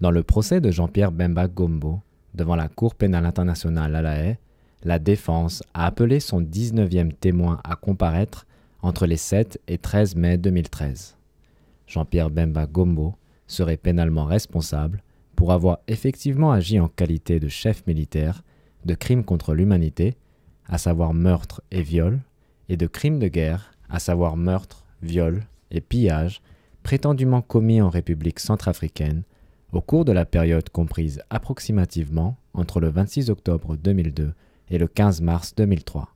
Dans le procès de Jean-Pierre Bemba Gombo devant la Cour pénale internationale à La Haye, la défense a appelé son 19e témoin à comparaître entre les 7 et 13 mai 2013. Jean-Pierre Bemba Gombo serait pénalement responsable pour avoir effectivement agi en qualité de chef militaire de crimes contre l'humanité, à savoir meurtre et viol, et de crimes de guerre, à savoir meurtre, viol et pillage, prétendument commis en République centrafricaine au cours de la période comprise approximativement entre le 26 octobre 2002 et le 15 mars 2003.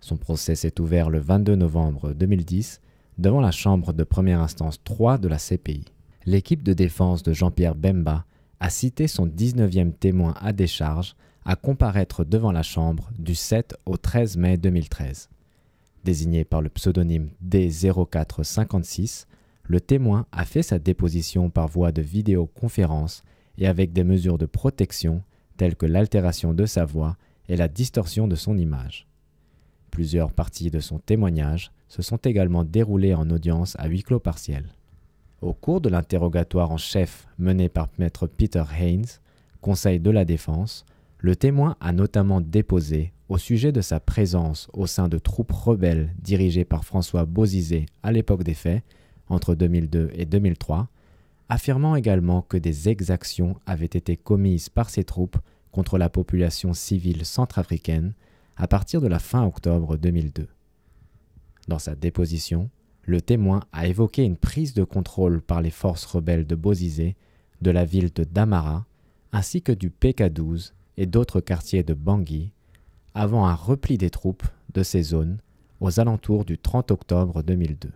Son procès s'est ouvert le 22 novembre 2010 devant la Chambre de première instance 3 de la CPI. L'équipe de défense de Jean-Pierre Bemba a cité son 19e témoin à décharge à comparaître devant la Chambre du 7 au 13 mai 2013. Désigné par le pseudonyme D0456, le témoin a fait sa déposition par voie de vidéoconférence et avec des mesures de protection telles que l'altération de sa voix et la distorsion de son image. Plusieurs parties de son témoignage se sont également déroulées en audience à huis clos partiel. Au cours de l'interrogatoire en chef mené par maître Peter Haynes, conseil de la défense, le témoin a notamment déposé, au sujet de sa présence au sein de troupes rebelles dirigées par François Bozizé à l'époque des faits, entre 2002 et 2003, affirmant également que des exactions avaient été commises par ses troupes contre la population civile centrafricaine à partir de la fin octobre 2002. Dans sa déposition, le témoin a évoqué une prise de contrôle par les forces rebelles de Bozizé de la ville de Damara ainsi que du PK12 et d'autres quartiers de Bangui avant un repli des troupes de ces zones aux alentours du 30 octobre 2002.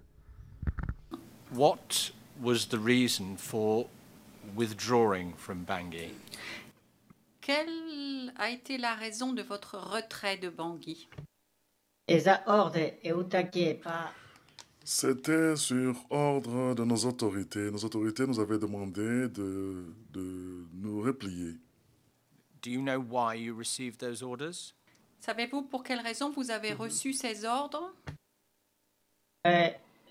Quelle a été la raison de votre retrait de Bangui? C'était sur ordre de nos autorités. Nos autorités nous avaient demandé de, de nous replier. Do you know why you received those orders? Savez-vous pour quelle raison vous avez mhm. reçu ces ordres? Euh, population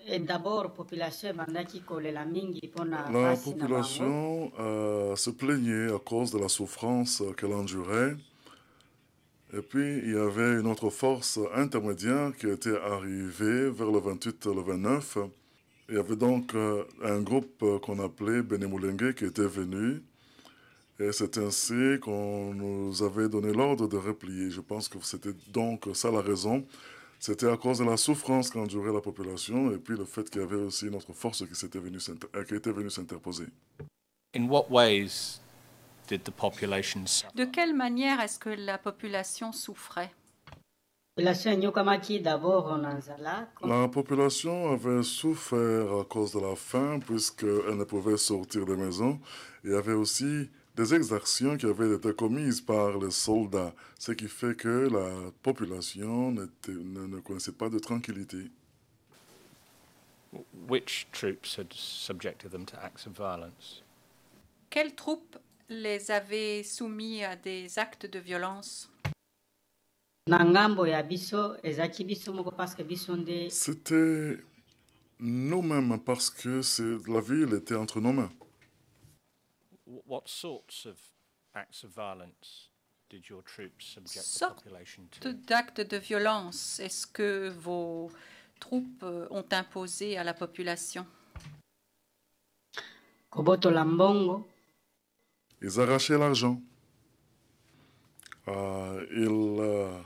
la population euh, se plaignait à cause de la souffrance qu'elle endurait. Et puis, il y avait une autre force intermédiaire qui était arrivée vers le 28, le 29. Il y avait donc euh, un groupe qu'on appelait Benemoulengue qui était venu. Et c'est ainsi qu'on nous avait donné l'ordre de replier. Je pense que c'était donc ça la raison c'était à cause de la souffrance qu'endurait la population et puis le fait qu'il y avait aussi notre force euh, qui, était venue s'interposer. De quelle manière est-ce que la population souffrait la population avait souffert à cause de la faim puisqu'elle ne pouvait sortir des maisons. Il y avait aussi des exactions qui avaient été commises par les soldats, ce qui fait que la population ne, connaissait pas de tranquillité. Quelles troupes les avaient soumis à des actes de violence? C'était nous-mêmes parce que la ville était entre nos mains what sorts d'actes de violence est-ce que vos troupes euh, ont imposé à la population Ils arrachaient l'argent. Euh,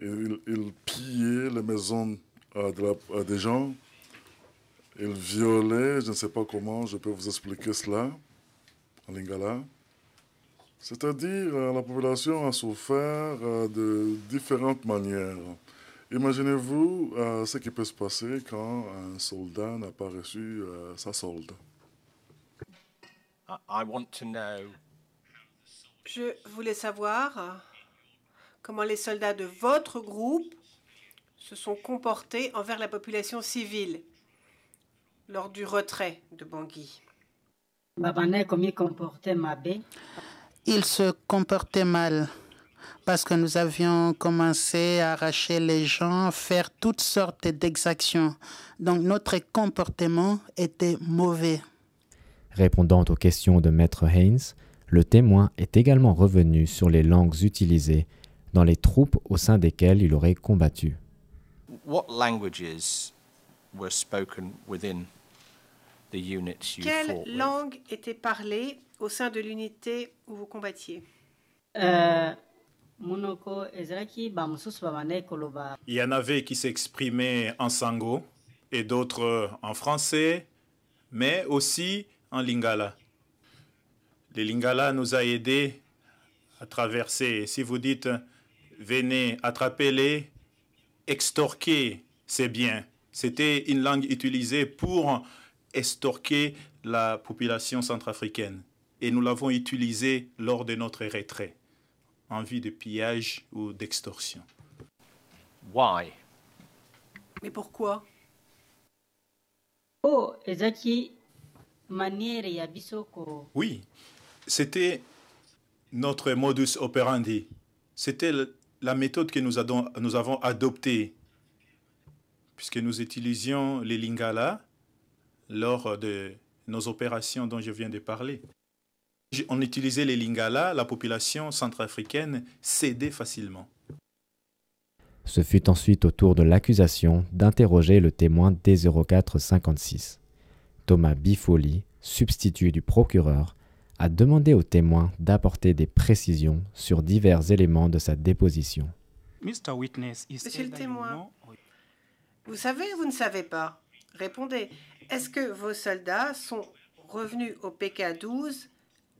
euh, ils, pillaient les maisons des gens. Ils violaient, je ne sais pas comment, je peux vous expliquer cela. C'est-à-dire, euh, la population a souffert euh, de différentes manières. Imaginez-vous euh, ce qui peut se passer quand un soldat n'a pas reçu sa solde. Je voulais savoir comment les soldats de votre groupe se sont comportés envers la population civile lors du retrait de Bangui. Il se comportait mal parce que nous avions commencé à arracher les gens, faire toutes sortes d'exactions. Donc notre comportement était mauvais. Répondant aux questions de Maître Haynes, le témoin est également revenu sur les langues utilisées dans les troupes au sein desquelles il aurait combattu. What languages were spoken within quelle langue était parlée au sein de l'unité où vous combattiez euh, Il y en avait qui s'exprimaient en sango et d'autres en français, mais aussi en lingala. Le lingala nous a aidés à traverser. Si vous dites venez, attrapez-les, extorquez ces biens, c'était une langue utilisée pour estorquer la population centrafricaine. Et nous l'avons utilisé lors de notre retrait, en vue de pillage ou d'extorsion. Why? Mais pourquoi? Oh, oui, c'était notre modus operandi. C'était la méthode que nous, avons adoptée, puisque nous utilisions les Lingala, lors de nos opérations dont je viens de parler. On utilisait les Lingala, la population centrafricaine cédait facilement. Ce fut ensuite au tour de l'accusation d'interroger le témoin D0456. Thomas Bifoli, substitut du procureur, a demandé au témoin d'apporter des précisions sur divers éléments de sa déposition. Monsieur le témoin, vous savez ou vous ne savez pas Répondez, est-ce que vos soldats sont revenus au PK12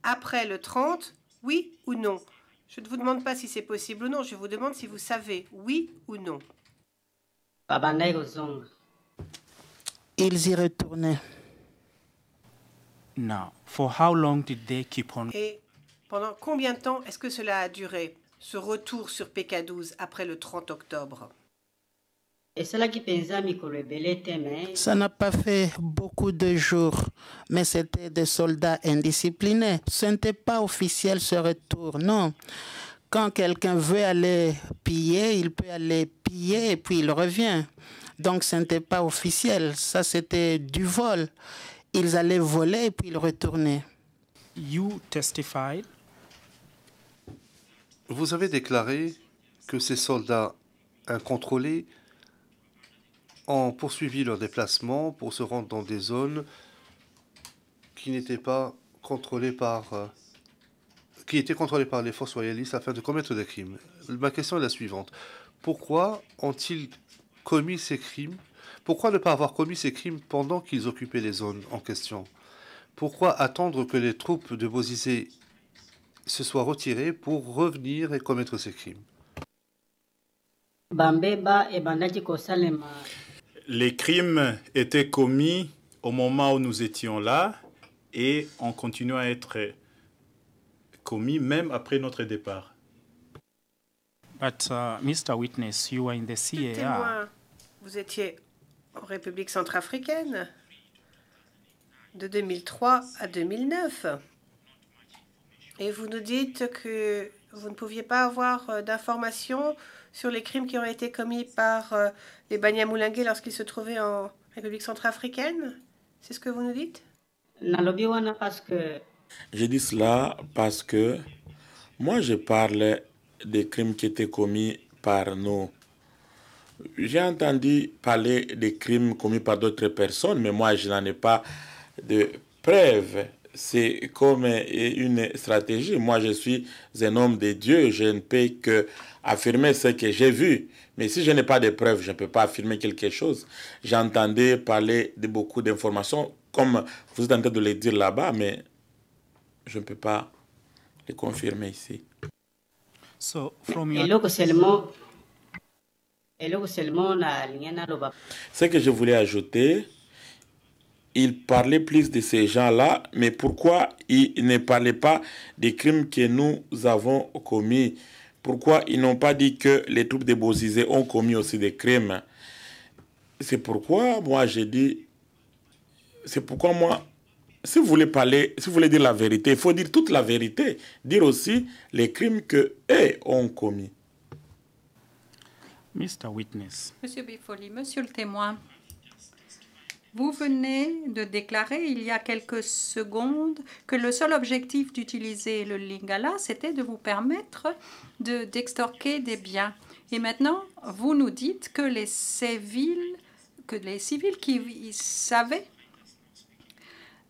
après le 30, oui ou non Je ne vous demande pas si c'est possible ou non, je vous demande si vous savez oui ou non. Ils y retournaient. Et pendant combien de temps est-ce que cela a duré, ce retour sur PK12 après le 30 octobre ça n'a pas fait beaucoup de jours, mais c'était des soldats indisciplinés. Ce n'était pas officiel ce retour, non. Quand quelqu'un veut aller piller, il peut aller piller et puis il revient. Donc ce n'était pas officiel, ça c'était du vol. Ils allaient voler et puis ils retournaient. You testified. Vous avez déclaré que ces soldats incontrôlés ont poursuivi leur déplacement pour se rendre dans des zones qui n'étaient pas contrôlées par euh, qui étaient contrôlées par les forces royalistes afin de commettre des crimes. Ma question est la suivante. Pourquoi ont-ils commis ces crimes Pourquoi ne pas avoir commis ces crimes pendant qu'ils occupaient les zones en question Pourquoi attendre que les troupes de Bozizé se soient retirées pour revenir et commettre ces crimes eh ben, les crimes étaient commis au moment où nous étions là et on continué à être commis même après notre départ. But, uh, Mr. Witness, vous étiez en République centrafricaine de 2003 à 2009. Et vous nous dites que vous ne pouviez pas avoir euh, d'informations sur les crimes qui ont été commis par euh, les Banyamulenge lorsqu'ils se trouvaient en République centrafricaine C'est ce que vous nous dites Je dis cela parce que moi, je parle des crimes qui étaient commis par nous. J'ai entendu parler des crimes commis par d'autres personnes, mais moi, je n'en ai pas de preuves c'est comme une stratégie. Moi, je suis un homme de Dieu, je ne peux que affirmer ce que j'ai vu. Mais si je n'ai pas de preuves, je ne peux pas affirmer quelque chose. J'entendais parler de beaucoup d'informations, comme vous êtes en train de les dire là-bas, mais je ne peux pas les confirmer ici. Ce que je voulais ajouter, il parlait plus de ces gens-là, mais pourquoi il ne parlait pas des crimes que nous avons commis Pourquoi ils n'ont pas dit que les troupes de Bozizé ont commis aussi des crimes C'est pourquoi moi j'ai dit, c'est pourquoi moi, si vous voulez parler, si vous voulez dire la vérité, il faut dire toute la vérité, dire aussi les crimes que eux ont commis. Mr. Witness. Monsieur Bifoli, monsieur le témoin. Vous venez de déclarer il y a quelques secondes que le seul objectif d'utiliser le Lingala, c'était de vous permettre d'extorquer des biens. Et maintenant, vous nous dites que les civils, que les civils qui savaient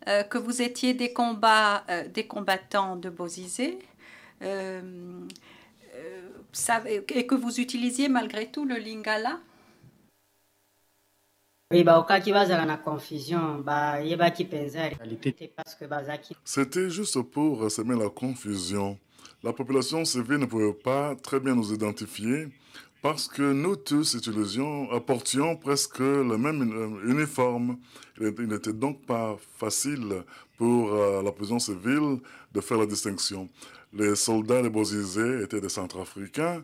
euh, que vous étiez des, combats, euh, des combattants de Bozizé, euh, et que vous utilisiez malgré tout le Lingala c'était juste pour semer la confusion. La population civile ne pouvait pas très bien nous identifier parce que nous tous, portions apportions presque le même euh, uniforme. Il n'était donc pas facile pour euh, la population civile de faire la distinction. Les soldats des Bozizé étaient des Centrafricains,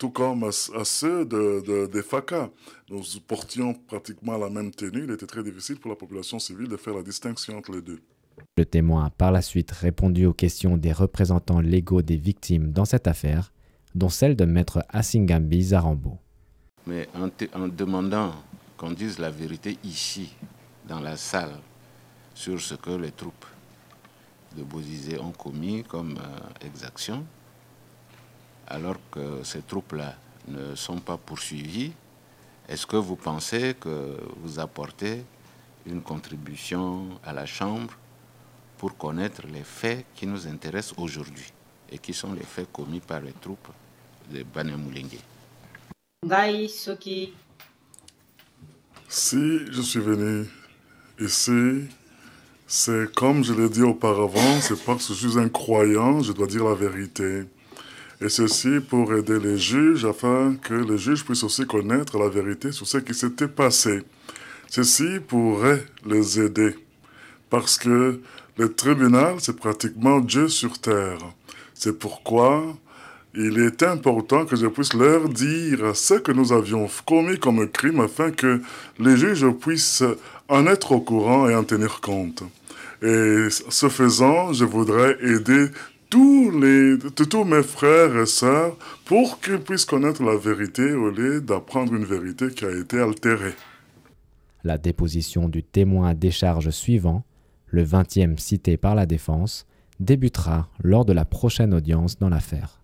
tout comme à, ceux de, des FACA. Nous portions pratiquement la même tenue. Il était très difficile pour la population civile de faire la distinction entre les deux. Le témoin a par la suite répondu aux questions des représentants légaux des victimes dans cette affaire, dont celle de maître Asingambi Zarambo. Mais en, demandant qu'on dise la vérité ici, dans la salle, sur ce que les troupes de Bozizé ont commis comme exactions, euh, exaction, alors que ces troupes-là ne sont pas poursuivies, est-ce que vous pensez que vous apportez une contribution à la Chambre pour connaître les faits qui nous intéressent aujourd'hui et qui sont les faits commis par les troupes de soki Si je suis venu ici, c'est comme je l'ai dit auparavant, c'est pas que je suis un croyant, je dois dire la vérité et ceci pour aider les juges afin que les juges puissent aussi connaître la vérité sur ce qui s'était passé. Ceci pourrait les aider parce que le tribunal, c'est pratiquement Dieu sur terre. C'est pourquoi il est important que je puisse leur dire ce que nous avions commis comme crime afin que les juges puissent en être au courant et en tenir compte. Et ce faisant, je voudrais aider tous, les, tous mes frères et sœurs pour qu'ils puissent connaître la vérité au lieu d'apprendre une vérité qui a été altérée. La déposition du témoin à décharge suivant, le 20e cité par la défense, débutera lors de la prochaine audience dans l'affaire.